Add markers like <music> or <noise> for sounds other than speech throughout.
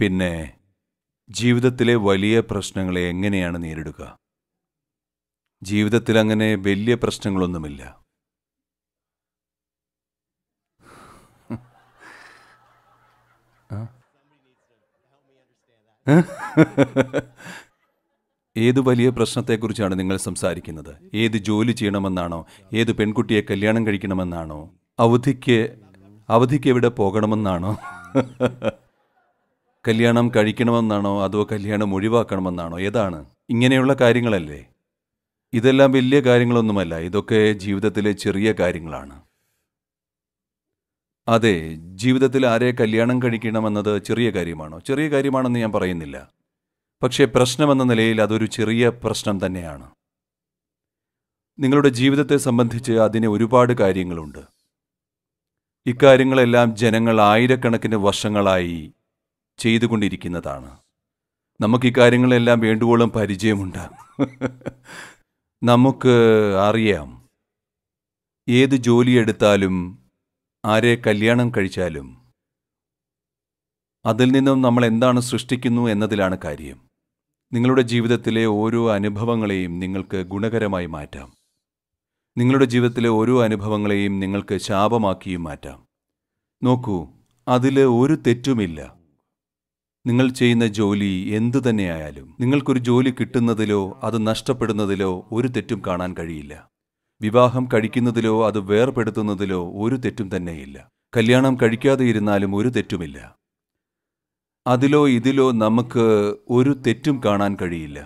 പിന്നെ ജീവിതത്തിലെ വലിയ പ്രശ്നങ്ങളെ എങ്ങനെയാണ് നേരിടുക ജീവിതത്തിൽ അങ്ങനെ വലിയ പ്രശ്നങ്ങളൊന്നുമില്ല <laughs> ഏത് വലിയ പ്രശ്നത്തെക്കുറിച്ചാണ് നിങ്ങൾ സംസാരിക്കുന്നത് ഏത് ജോലി ചെയ്യണമെന്നാണോ ഏത് പെൺകുട്ടിയെ കല്യാണം കഴിക്കണമെന്നാണോ അവധിക്ക് അവധിക്ക് എവിടെ പോകണമെന്നാണോ <laughs> കല്യാണം കഴിക്കണമെന്നാണോ അതോ കല്യാണം ഒഴിവാക്കണമെന്നാണോ ഏതാണ് ഇങ്ങനെയുള്ള കാര്യങ്ങളല്ലേ ഇതെല്ലാം വലിയ കാര്യങ്ങളൊന്നുമല്ല ഇതൊക്കെ ജീവിതത്തിലെ ചെറിയ കാര്യങ്ങളാണ് അതെ ജീവിതത്തിൽ ആരെ കല്യാണം കഴിക്കണമെന്നത് ചെറിയ കാര്യമാണോ ചെറിയ കാര്യമാണെന്ന് ഞാൻ പറയുന്നില്ല പക്ഷേ പ്രശ്നമെന്ന നിലയിൽ അതൊരു ചെറിയ പ്രശ്നം തന്നെയാണ് നിങ്ങളുടെ ജീവിതത്തെ സംബന്ധിച്ച് അതിന് ഒരുപാട് കാര്യങ്ങളുണ്ട് ഇക്കാര്യങ്ങളെല്ലാം ജനങ്ങൾ ആയിരക്കണക്കിന് വർഷങ്ങളായി ചെയ്തുകൊണ്ടിരിക്കുന്നതാണ് നമുക്ക് ഈ കാര്യങ്ങളെല്ലാം വേണ്ടുവോളം പരിചയമുണ്ട് നമുക്ക് അറിയാം ഏത് ജോലിയെടുത്താലും ആരെ കല്യാണം കഴിച്ചാലും അതിൽ നിന്നും നമ്മൾ എന്താണ് സൃഷ്ടിക്കുന്നു എന്നതിലാണ് കാര്യം നിങ്ങളുടെ ജീവിതത്തിലെ ഓരോ അനുഭവങ്ങളെയും നിങ്ങൾക്ക് ഗുണകരമായി മാറ്റാം നിങ്ങളുടെ ജീവിതത്തിലെ ഓരോ അനുഭവങ്ങളെയും നിങ്ങൾക്ക് ശാപമാക്കിയും മാറ്റാം നോക്കൂ അതിൽ ഒരു തെറ്റുമില്ല നിങ്ങൾ ചെയ്യുന്ന ജോലി എന്തു തന്നെയായാലും നിങ്ങൾക്കൊരു ജോലി കിട്ടുന്നതിലോ അത് നഷ്ടപ്പെടുന്നതിലോ ഒരു തെറ്റും കാണാൻ കഴിയില്ല വിവാഹം കഴിക്കുന്നതിലോ അത് വേർപെടുത്തുന്നതിലോ ഒരു തെറ്റും തന്നെയില്ല കല്യാണം കഴിക്കാതെ ഇരുന്നാലും ഒരു തെറ്റുമില്ല അതിലോ ഇതിലോ നമുക്ക് ഒരു തെറ്റും കാണാൻ കഴിയില്ല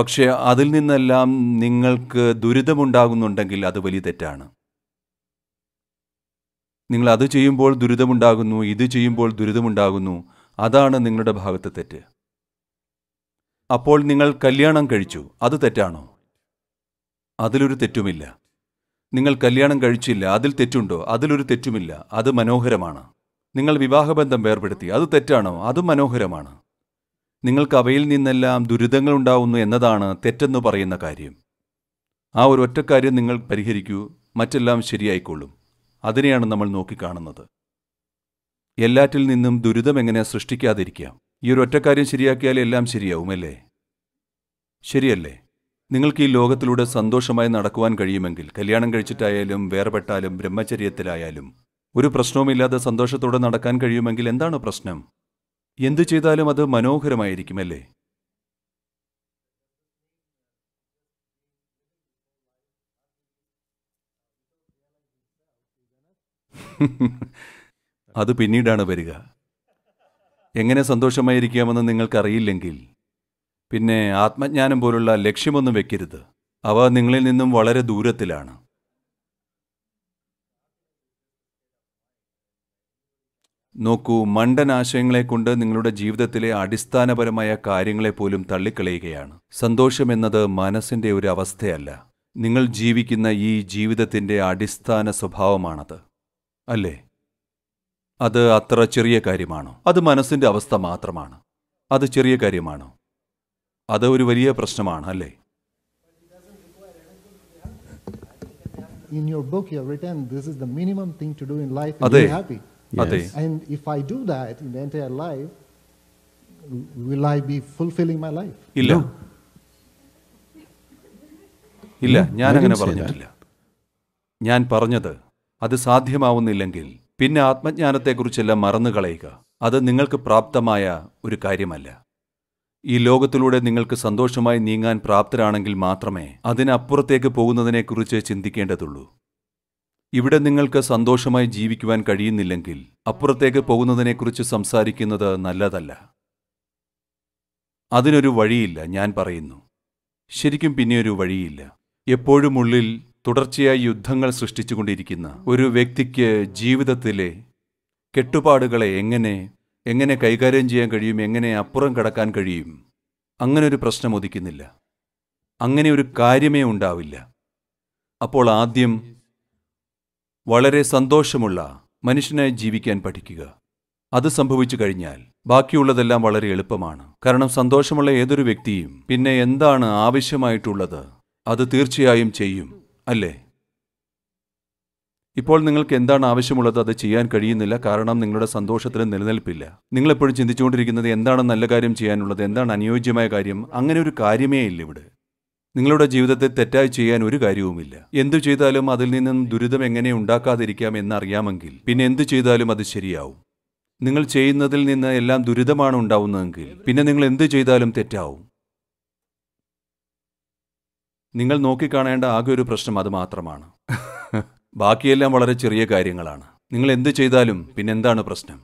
പക്ഷേ അതിൽ നിന്നെല്ലാം നിങ്ങൾക്ക് ദുരിതമുണ്ടാകുന്നുണ്ടെങ്കിൽ അത് വലിയ തെറ്റാണ് നിങ്ങൾ അത് ചെയ്യുമ്പോൾ ദുരിതമുണ്ടാകുന്നു ഇത് ചെയ്യുമ്പോൾ ദുരിതമുണ്ടാകുന്നു അതാണ് നിങ്ങളുടെ ഭാഗത്ത് തെറ്റ് അപ്പോൾ നിങ്ങൾ കല്യാണം കഴിച്ചു അത് തെറ്റാണോ അതിലൊരു തെറ്റുമില്ല നിങ്ങൾ കല്യാണം കഴിച്ചില്ല അതിൽ തെറ്റുണ്ടോ അതിലൊരു തെറ്റുമില്ല അത് മനോഹരമാണ് നിങ്ങൾ വിവാഹബന്ധം വേർപെടുത്തി അത് തെറ്റാണോ അതും മനോഹരമാണ് നിങ്ങൾക്ക് അവയിൽ നിന്നെല്ലാം ദുരിതങ്ങൾ ഉണ്ടാവുന്നു എന്നതാണ് തെറ്റെന്ന് പറയുന്ന കാര്യം ആ ഒരു ഒറ്റക്കാര്യം നിങ്ങൾ പരിഹരിക്കൂ മറ്റെല്ലാം ശരിയായിക്കൊള്ളും അതിനെയാണ് നമ്മൾ നോക്കിക്കാണുന്നത് എല്ലാറ്റിൽ നിന്നും ദുരിതം എങ്ങനെ സൃഷ്ടിക്കാതിരിക്കാം ഈ ഒരു ഒറ്റക്കാര്യം ശരിയാക്കിയാൽ എല്ലാം ശരിയാവും അല്ലേ ശരിയല്ലേ നിങ്ങൾക്ക് ഈ ലോകത്തിലൂടെ സന്തോഷമായി നടക്കുവാൻ കഴിയുമെങ്കിൽ കല്യാണം കഴിച്ചിട്ടായാലും വേർപെട്ടാലും ബ്രഹ്മചര്യത്തിലായാലും ഒരു പ്രശ്നവുമില്ലാതെ സന്തോഷത്തോടെ നടക്കാൻ കഴിയുമെങ്കിൽ എന്താണ് പ്രശ്നം എന്തു ചെയ്താലും അത് മനോഹരമായിരിക്കുമല്ലേ <laughs> അത് പിന്നീടാണ് വരിക എങ്ങനെ സന്തോഷമായിരിക്കാമെന്ന് നിങ്ങൾക്കറിയില്ലെങ്കിൽ പിന്നെ ആത്മജ്ഞാനം പോലുള്ള ലക്ഷ്യമൊന്നും വെക്കരുത് അവ നിങ്ങളിൽ നിന്നും വളരെ ദൂരത്തിലാണ് നോക്കൂ മണ്ടനാശയങ്ങളെക്കൊണ്ട് നിങ്ങളുടെ ജീവിതത്തിലെ അടിസ്ഥാനപരമായ കാര്യങ്ങളെപ്പോലും തള്ളിക്കളയുകയാണ് സന്തോഷമെന്നത് മനസ്സിൻ്റെ ഒരു അവസ്ഥയല്ല നിങ്ങൾ ജീവിക്കുന്ന ഈ ജീവിതത്തിൻ്റെ അടിസ്ഥാന സ്വഭാവമാണത് അല്ലേ അത് അത്ര ചെറിയ കാര്യമാണോ അത് മനസ്സിന്റെ അവസ്ഥ മാത്രമാണ് അത് ചെറിയ കാര്യമാണോ അത് ഒരു വലിയ പ്രശ്നമാണ് അല്ലേ ഇല്ല ഞാൻ അങ്ങനെ പറഞ്ഞിട്ടില്ല ഞാൻ പറഞ്ഞത് അത് സാധ്യമാവുന്നില്ലെങ്കിൽ പിന്നെ ആത്മജ്ഞാനത്തെക്കുറിച്ചെല്ലാം മറന്നു കളയുക അത് നിങ്ങൾക്ക് പ്രാപ്തമായ ഒരു കാര്യമല്ല ഈ ലോകത്തിലൂടെ നിങ്ങൾക്ക് സന്തോഷമായി നീങ്ങാൻ പ്രാപ്തരാണെങ്കിൽ മാത്രമേ അതിനപ്പുറത്തേക്ക് പോകുന്നതിനെക്കുറിച്ച് ചിന്തിക്കേണ്ടതുള്ളൂ ഇവിടെ നിങ്ങൾക്ക് സന്തോഷമായി ജീവിക്കുവാൻ കഴിയുന്നില്ലെങ്കിൽ അപ്പുറത്തേക്ക് പോകുന്നതിനെക്കുറിച്ച് സംസാരിക്കുന്നത് നല്ലതല്ല അതിനൊരു വഴിയില്ല ഞാൻ പറയുന്നു ശരിക്കും പിന്നെ ഒരു വഴിയില്ല എപ്പോഴും ഉള്ളിൽ തുടർച്ചയായി യുദ്ധങ്ങൾ സൃഷ്ടിച്ചുകൊണ്ടിരിക്കുന്ന ഒരു വ്യക്തിക്ക് ജീവിതത്തിലെ കെട്ടുപാടുകളെ എങ്ങനെ എങ്ങനെ കൈകാര്യം ചെയ്യാൻ കഴിയും എങ്ങനെ അപ്പുറം കടക്കാൻ കഴിയും അങ്ങനെ ഒരു പ്രശ്നം ഒതുക്കുന്നില്ല അങ്ങനെ ഒരു കാര്യമേ ഉണ്ടാവില്ല അപ്പോൾ ആദ്യം വളരെ സന്തോഷമുള്ള മനുഷ്യനായി ജീവിക്കാൻ പഠിക്കുക അത് സംഭവിച്ചു കഴിഞ്ഞാൽ ബാക്കിയുള്ളതെല്ലാം വളരെ എളുപ്പമാണ് കാരണം സന്തോഷമുള്ള ഏതൊരു വ്യക്തിയും പിന്നെ എന്താണ് ആവശ്യമായിട്ടുള്ളത് അത് തീർച്ചയായും ചെയ്യും അല്ലേ ഇപ്പോൾ നിങ്ങൾക്ക് എന്താണ് ആവശ്യമുള്ളത് അത് ചെയ്യാൻ കഴിയുന്നില്ല കാരണം നിങ്ങളുടെ സന്തോഷത്തിന് നിലനിൽപ്പില്ല നിങ്ങളെപ്പോഴും ചിന്തിച്ചുകൊണ്ടിരിക്കുന്നത് എന്താണ് നല്ല കാര്യം ചെയ്യാനുള്ളത് എന്താണ് അനുയോജ്യമായ കാര്യം അങ്ങനെ ഒരു കാര്യമേ ഇല്ല ഇവിടെ നിങ്ങളുടെ ജീവിതത്തെ തെറ്റായി ചെയ്യാൻ ഒരു കാര്യവുമില്ല എന്തു ചെയ്താലും അതിൽ നിന്നും ദുരിതം എങ്ങനെ ഉണ്ടാക്കാതിരിക്കാം എന്നറിയാമെങ്കിൽ പിന്നെ എന്തു ചെയ്താലും അത് ശരിയാവും നിങ്ങൾ ചെയ്യുന്നതിൽ നിന്ന് എല്ലാം ദുരിതമാണ് ഉണ്ടാവുന്നതെങ്കിൽ പിന്നെ നിങ്ങൾ എന്തു ചെയ്താലും തെറ്റാവും നിങ്ങൾ നോക്കിക്കാണേണ്ട ആകെ ഒരു പ്രശ്നം അത് മാത്രമാണ് ബാക്കിയെല്ലാം വളരെ ചെറിയ കാര്യങ്ങളാണ് നിങ്ങൾ എന്ത് ചെയ്താലും പിന്നെന്താണ് പ്രശ്നം